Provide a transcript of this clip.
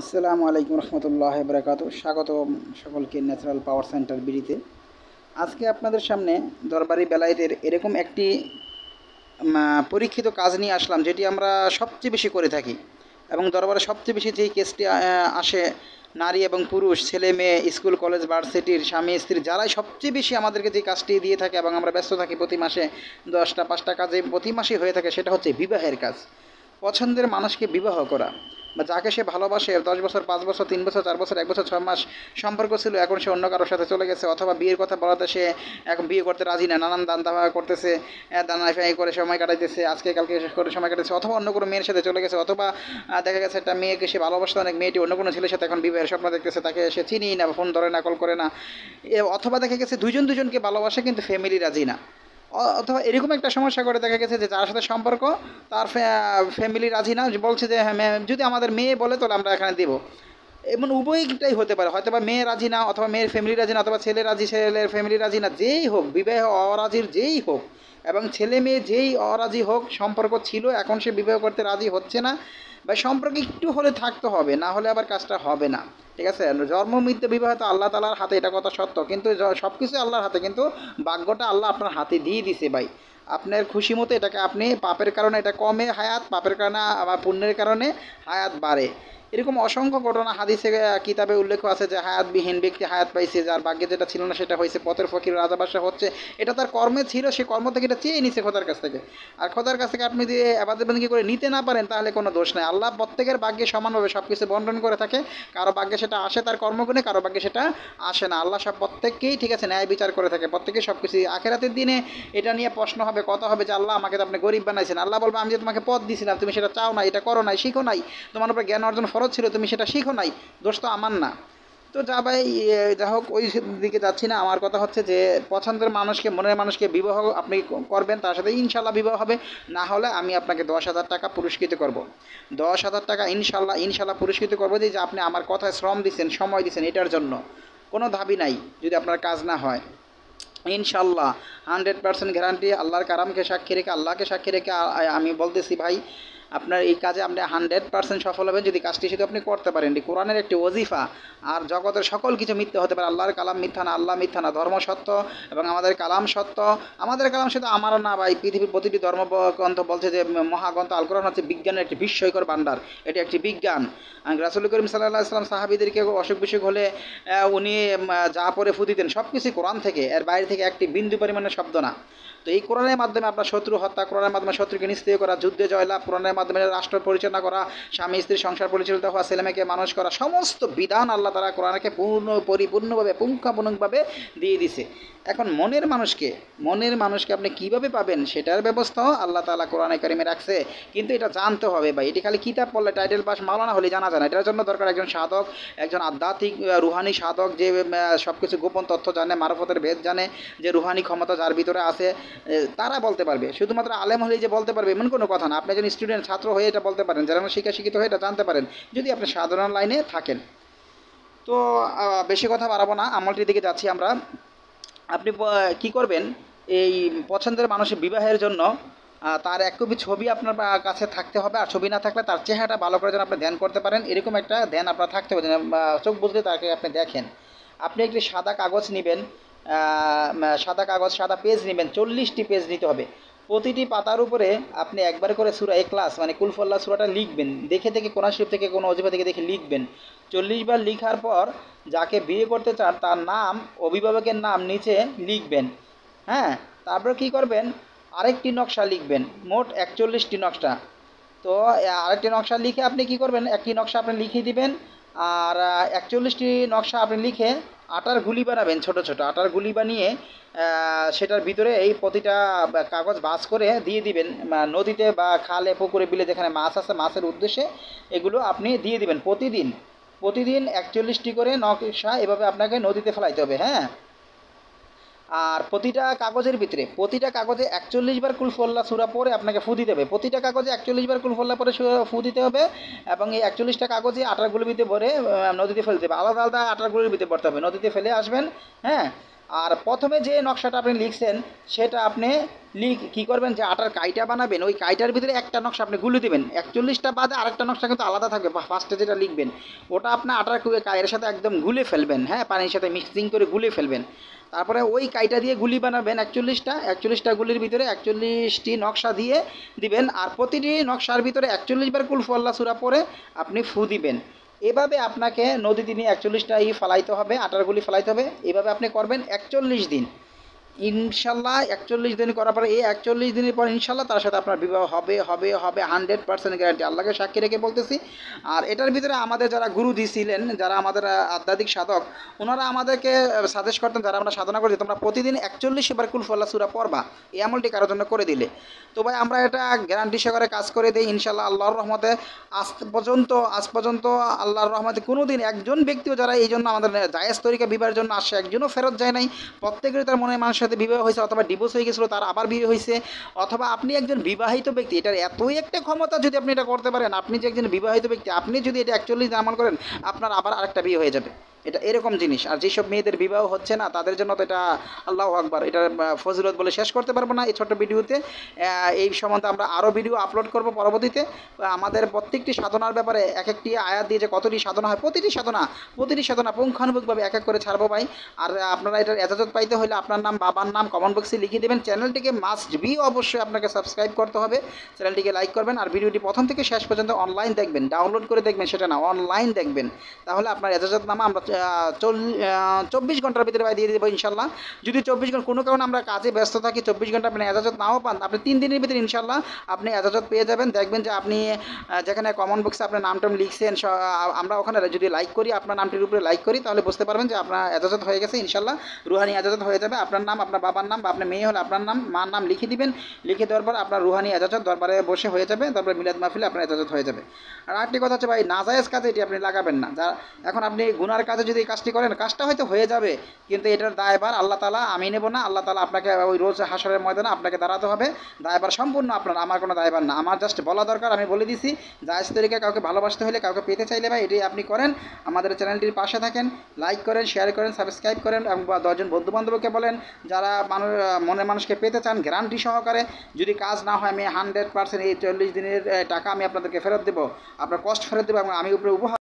আসসালামু আলাইকুম রহমতুল্লাহ বরাকাত স্বাগত সকলকে ন্যাচারাল পাওয়ার সেন্টার বিড়িতে আজকে আপনাদের সামনে দরবারি বেলায়েতের এরকম একটি পরীক্ষিত কাজ নিয়ে আসলাম যেটি আমরা সবচেয়ে বেশি করে থাকি এবং দরবারে সবচেয়ে বেশি যেই কেসটি আসে নারী এবং পুরুষ ছেলে মেয়ে স্কুল কলেজ ভার্সিটির স্বামী স্ত্রী যারাই সবচেয়ে বেশি আমাদেরকে যে কাজটি দিয়ে থাকে এবং আমরা ব্যস্ত থাকি প্রতি মাসে দশটা পাঁচটা কাজে প্রতি মাসেই হয়ে থাকে সেটা হচ্ছে বিবাহের কাজ পছন্দের মানুষকে বিবাহ করা বা যাকে সে ভালোবাসে দশ বছর পাঁচ বছর তিন বছর চার বছর এক বছর ছয় মাস সম্পর্ক ছিল এখন সে অন্য কারোর সাথে চলে গেছে অথবা বিয়ের কথা বলাতে সে এখন বিয়ে করতে রাজি না নানান দান দাবা করতেছে দানা ফাই করে সময় কাটাইতেছে আজকে কালকে করে সময় কাটাইছে অথবা অন্য কোনো মেয়ের সাথে চলে গেছে অথবা দেখা গেছে একটা মেয়েকে সে ভালোবাসতো অনেক মেয়েটি অন্য কোনো ছেলের সাথে এখন বিবাহের স্বপ্ন দেখতেছে তাকে সে চিনি না ফোন ধরে না কল করে না অথবা দেখা গেছে দুজন দুজনকে ভালোবাসে কিন্তু ফ্যামিলি রাজি না অথবা এরকম একটা সমস্যা করে দেখা গেছে যে যার সাথে সম্পর্ক তার ফ্যামিলি রাজি না বলছে যে হ্যাঁ যদি আমাদের মেয়ে বলে তাহলে আমরা এখানে দেবো এমন উভয়টাই হতে পারে হয়তো বা মেয়ে রাজি না অথবা মেয়ের ফ্যামিলি রাজি না অথবা ছেলে রাজি ছেলের ফ্যামিলি রাজি না যেই হোক বিবাহ অরাজির যেই হোক এবং ছেলে মেয়ে যেই অরাজি হোক সম্পর্ক ছিল এখন সে বিবাহ করতে রাজি হচ্ছে না বা সম্পর্কে একটু হলে থাকতে হবে না হলে আবার কাজটা হবে না ঠিক আছে জন্ম মৃত্যু বিবাহ তো আল্লাহ তালার হাতে এটা কথা সত্য কিন্তু সব কিছু আল্লাহর হাতে কিন্তু ভাগ্যটা আল্লাহ আপনার হাতে দিয়ে দিছে ভাই আপনার খুশি মতো এটাকে আপনি পাপের কারণে এটা কমে হায়াত পাপের কারণে আবার পুণ্যের কারণে হায়াত বাড়ে এরকম অসংখ্য ঘটনা হাদিসে কিতাবে উল্লেখ আছে যে হায়াতবিহীন ব্যক্তি হায়াত পাইছে যার ভাগ্যে যেটা ছিল না সেটা হয়েছে পথের ফকির রাজাবাসা হচ্ছে এটা তার কর্মে ছিল সে কর্ম থেকে এটা চেয়ে নিছে খোদার কাছ থেকে আর খোদার কাছ থেকে আপনি যদি আবাদের বন্ধু করে নিতে না পারেন তাহলে কোনো দোষ নাই আল্লাহ প্রত্যেকের ভাগ্যে সমানভাবে সব কিছু বন্টন করে থাকে কারো ভাগ্যে সেটা আসে তার কর্মগুণে কারো ভাগ্যে সেটা আসে না আল্লাহ সব প্রত্যেককেই ঠিক আছে ন্যায় বিচার করে থাকে প্রত্যেকে সব কিছু আখেরাতের দিনে এটা নিয়ে প্রশ্ন হবে কথা হবে যে আল্লাহ আমাকে তো আপনি গরিব বানাইছেন আল্লাহ বলবে আমি যে তোমাকে পথ দিয়েছিলাম তুমি সেটা চাও না এটা করো নাই শিখো নাই তোমার উপর জ্ঞান অর্জন ফরজ ফরজ ছিল তুমি সেটা শিখো নাই দোষ তো আমার না তো যা ভাই যা হোক ওই দিকে যাচ্ছি না আমার কথা হচ্ছে যে পছন্দের মানুষকে মনের মানুষকে বিবাহ আপনি করবেন তার সাথে ইনশাল্লাহ বিবাহ হবে না হলে আমি আপনাকে দশ হাজার টাকা পুরস্কৃত করব। দশ হাজার টাকা ইনশাল্লাহ ইনশাল্লাহ পুরস্কৃত করবো যে আপনি আমার কথায় শ্রম দিচ্ছেন সময় দিচ্ছেন এটার জন্য কোনো দাবি নাই যদি আপনার কাজ না হয় ইনশাল্লাহ হান্ড্রেড পার্সেন্ট গ্যারান্টি আল্লাহর কারামকে সাক্ষী রেখে আল্লাহকে সাক্ষী রেখে আমি বলতেছি ভাই আপনার এই কাজে আপনি হান্ড্রেড পার্সেন্ট সফল হবেন যদি কাজটি শুধু আপনি করতে পারেন কোরআনের একটি ওজিফা আর জগতের সকল কিছু মিথ্যা হতে পারে আল্লাহর কালাম মিথ্যা না আল্লাহ মিথ্যা না ধর্ম সত্য এবং আমাদের কালাম সত্য আমাদের কালাম শুধু আমার না বা এই পৃথিবীর প্রতিটি ধর্মগ্রন্থ বলছে যে মহাগ্রন্থ আল কোরআন হচ্ছে বিজ্ঞানের একটি বিস্ময়কর ভান্ডার এটি একটি বিজ্ঞান রাসুল করিম সাল্লাহ ইসলাম সাহাবিদেরকে অসুখ বিসুখ হলে উনি যা পরে ফু দিতেন সব কিছুই কোরআন থেকে এর বাইরে থেকে একটি বিন্দু পরিমাণের শব্দ না তো এই কোরআনের মাধ্যমে আপনার শত্রু হত্যা কোরআনের মাধ্যমে শত্রুকে নিস্তেয় করা যুদ্ধে জয়লাভ কোরআনের মাধ্যমে মাধ্যমে রাষ্ট্র পরিচালনা করা স্বামী স্ত্রী সংসার পরিচালিত হওয়া ছেলেমেয়েকে মানুষ করা সমস্ত বিধান আল্লাহ তারা কোরআনকে পূর্ণ পরিপূর্ণভাবে পুঙ্খাপুঙ্খভাবে দিয়ে দিছে এখন মনের মানুষকে মনের মানুষকে আপনি কিভাবে পাবেন সেটার ব্যবস্থাও আল্লাহ তালা কোরআনে কারিমে রাখছে কিন্তু এটা জানতে হবে ভাই এটি খালি কিতাব পড়লে টাইটেল পাস মালানা হলে জানা যায় না এটার জন্য দরকার একজন সাধক একজন আধ্যাত্মিক রুহানি সাধক যে সব কিছু গোপন তথ্য জানে মারফতের ভেদ জানে যে রুহানি ক্ষমতা যার ভিতরে আছে তারা বলতে পারবে শুধুমাত্র আলেম হলে যে বলতে পারবে এমন কোনো কথা না আপনি একজন স্টুডেন্ট ছাত্র হয়ে এটা বলতে পারেন যারা শিক্ষা শিক্ষিত হয়ে এটা জানতে পারেন যদি আপনি সাধারণ লাইনে থাকেন তো বেশি কথা বাড়াবো না আমলটির দিকে যাচ্ছি আমরা আপনি কি করবেন এই পছন্দের মানুষের বিবাহের জন্য তার এক কপি ছবি আপনার কাছে থাকতে হবে আর ছবি না থাকলে তার চেহারাটা ভালো করে যেন আপনি ধ্যান করতে পারেন এরকম একটা ধ্যান আপনার থাকতে হবে চোখ বুঝলে তাকে আপনি দেখেন আপনি একটি সাদা কাগজ নেবেন সাদা কাগজ সাদা পেজ নেবেন চল্লিশটি পেজ নিতে হবে প্রতিটি পাতার উপরে আপনি একবার করে সুরা এ ক্লাস মানে কুলফল্লা সুরাটা লিখবেন দেখে থেকে কোন শিব থেকে কোনো অজিবা থেকে দেখে লিখবেন চল্লিশ বার লিখার পর যাকে বিয়ে করতে চান তার নাম অভিভাবকের নাম নিচে লিখবেন হ্যাঁ তারপর কি করবেন আরেকটি নকশা লিখবেন মোট একচল্লিশটি নকশা তো আরেকটি নকশা লিখে আপনি কি করবেন একটি নকশা আপনি লিখে দিবেন আর একচল্লিশটি নকশা আপনি লিখে আটার গুলি বানাবেন ছোট ছোট আটার গুলি বানিয়ে সেটার ভিতরে এই প্রতিটা কাগজ বাস করে দিয়ে দিবেন নদীতে বা খালে পুকুরে বিলে যেখানে মাছ আছে মাছের উদ্দেশ্যে এগুলো আপনি দিয়ে দিবেন প্রতিদিন প্রতিদিন একচল্লিশটি করে নকশা এভাবে আপনাকে নদীতে ফেলাইতে হবে হ্যাঁ আর প্রতিটা কাগজের ভিতরে প্রতিটা কাগজে একচল্লিশ বার কুলফল্লা সুরা পরে আপনাকে ফু দিতে হবে প্রতিটা কাগজে একচল্লিশ বার কুলফল্লা পরে ফু দিতে হবে এবং এই একচল্লিশটা কাগজে আটার ভিতরে ভরে নদীতে ফেলতে হবে আলাদা আলাদা আটার ভিতরে পড়তে হবে নদীতে ফেলে আসবেন হ্যাঁ আর প্রথমে যে নকশাটা আপনি লিখছেন সেটা আপনি লিখ কী করবেন যে আটার কাইটা বানাবেন ওই কাইটার ভিতরে একটা নকশা আপনি গুলি দেবেন একচল্লিশটা বাদে আরেকটা নকশা কিন্তু আলাদা থাকবে ফার্স্টে যেটা লিখবেন ওটা আপনি আটার কায়ের সাথে একদম গুলে ফেলবেন হ্যাঁ পানির সাথে মিক্সিং করে গুলে ফেলবেন তারপরে ওই কাইটা দিয়ে গুলি বানাবেন একচল্লিশটা একচল্লিশটা গুলির ভিতরে একচল্লিশটি নকশা দিয়ে দিবেন আর প্রতিটি নকশার ভিতরে একচল্লিশ বার কুলফু সুরা পরে আপনি ফু দিবেন এভাবে আপনাকে নদী দিনে একচল্লিশটা ই ফেলাইতে হবে আটার গুলি ফেলাইতে হবে এভাবে আপনি করবেন একচল্লিশ দিন ইনশাল্লাহ একচল্লিশ দিন করার পরে এই একচল্লিশ দিনের পর ইনশাল্লাহ তার সাথে আপনার বিবাহ হবে হবে হবে হান্ড্রেড পার্সেন্ট গ্যারান্টি আল্লাহকে সাক্ষী রেখে বলতেছি আর এটার ভিতরে আমাদের যারা গুরু দিছিলেন যারা আমাদের আধ্যাত্মিক সাধক ওনারা আমাদেরকে সাজেস্ট করতেন যারা আমরা সাধনা করছি তোমরা প্রতিদিন একচল্লিশ এবার কুলফল্লা সুরা পড়বা এই আমলটি কারোর জন্য করে দিলে তো ভাই আমরা এটা গ্যারান্টি সহকারে কাজ করে দিই ইনশাল্লাহ আল্লাহর রহমতে আজ পর্যন্ত আজ পর্যন্ত আল্লাহর রহমতে কোনো দিন একজন ব্যক্তিও যারা এই জন্য আমাদের জায়েজ তরিকা বিবাহের জন্য আসে একজনও ফেরত যায় নাই প্রত্যেকেরই তার মনে মানুষ সাথে বিবাহ হয়েছে অথবা ডিভোর্স হয়ে গেছিলো তার আবার বিয়ে হয়েছে অথবা আপনি একজন বিবাহিত ব্যক্তি এটার এতই একটা ক্ষমতা যদি আপনি এটা করতে পারেন আপনি যে একজন বিবাহিত ব্যক্তি আপনি যদি এটা অ্যাকচুয়ালি জামান করেন আপনার আবার আরেকটা বিয়ে হয়ে যাবে এটা এরকম জিনিস আর যেসব মেয়েদের বিবাহ হচ্ছে না তাদের জন্য তো এটা আল্লাহ আকবার এটা ফজিলত বলে শেষ করতে পারবো না এই ছোট্ট ভিডিওতে এই সম্বন্ধে আমরা আরও ভিডিও আপলোড করব পরবর্তীতে আমাদের প্রত্যেকটি সাধনার ব্যাপারে এক একটি আয়াত দিয়ে যে কতটি সাধনা হয় প্রতিটি সাধনা প্রতিটি সাধনা পুঙ্খানুপুঙ্খভাবে এক এক করে ছাড়বো ভাই আর আপনারা এটার এজাজত পাইতে হলে আপনার নাম বাবার নাম কমেন্ট বক্সে লিখিয়ে দেবেন চ্যানেলটিকে মাস্ট বি অবশ্যই আপনাকে সাবস্ক্রাইব করতে হবে চ্যানেলটিকে লাইক করবেন আর ভিডিওটি প্রথম থেকে শেষ পর্যন্ত অনলাইন দেখবেন ডাউনলোড করে দেখবেন সেটা না অনলাইন দেখবেন তাহলে আপনার এজাজত নামা আমরা চব্বিশ ঘন্টার ভিতরে ভাই দিয়ে দেবো ইনশাল্লাহ যদি চব্বিশ ঘন্টা কোনো কারণে আমরা কাজে ব্যস্ত থাকি চব্বিশ ঘন্টা আপনি এজাজত নাও পান আপনি তিন দিনের ভিতরে ইনশাল্লাহ আপনি এজাজত পেয়ে যাবেন দেখবেন যে আপনি যেখানে কমেন্ট বক্সে আপনার নাম টাম লিখছেন আমরা ওখানে যদি লাইক করি আপনার নামটির উপরে লাইক করি তাহলে বুঝতে পারবেন যে আপনার এজাজত হয়ে গেছে ইনশাল্লাহ রুহানি এজাজত হয়ে যাবে আপনার নাম আপনার বাবার নাম বা আপনার মেয়ে হলে আপনার নাম মার নাম লিখে দিবেন লিখে দেওয়ার পর আপনার রুহানি এজাজত দরবারে বসে হয়ে যাবে তারপরে মিলাদ মাহফিলে আপনার এজাজত হয়ে যাবে আর একটি কথা হচ্ছে ভাই নাজায়েজ কাজে এটি আপনি লাগাবেন না যা এখন আপনি গুনার কাজে সাথে যদি এই কাজটি করেন কাজটা হয়তো হয়ে যাবে কিন্তু এটার দায়ভার আল্লাহ তালা আমি নেব না আল্লাহ তালা আপনাকে ওই রোজ হাসরের ময়দানে আপনাকে দাঁড়াতে হবে দায়ভার সম্পূর্ণ আপনার আমার কোনো দায়ভার না আমার জাস্ট বলা দরকার আমি বলে দিছি জায়জ তরিকা কাউকে ভালোবাসতে হলে কাউকে পেতে চাইলে ভাই এটি আপনি করেন আমাদের চ্যানেলটির পাশে থাকেন লাইক করেন শেয়ার করেন সাবস্ক্রাইব করেন এবং বা দশজন বন্ধুবান্ধবকে বলেন যারা মানুষ মনের মানুষকে পেতে চান গ্যারান্টি সহকারে যদি কাজ না হয় আমি হান্ড্রেড পার্সেন্ট এই চল্লিশ দিনের টাকা আমি আপনাদেরকে ফেরত দেবো আপনার কষ্ট ফেরত দেবো এবং আমি উপরে উপহার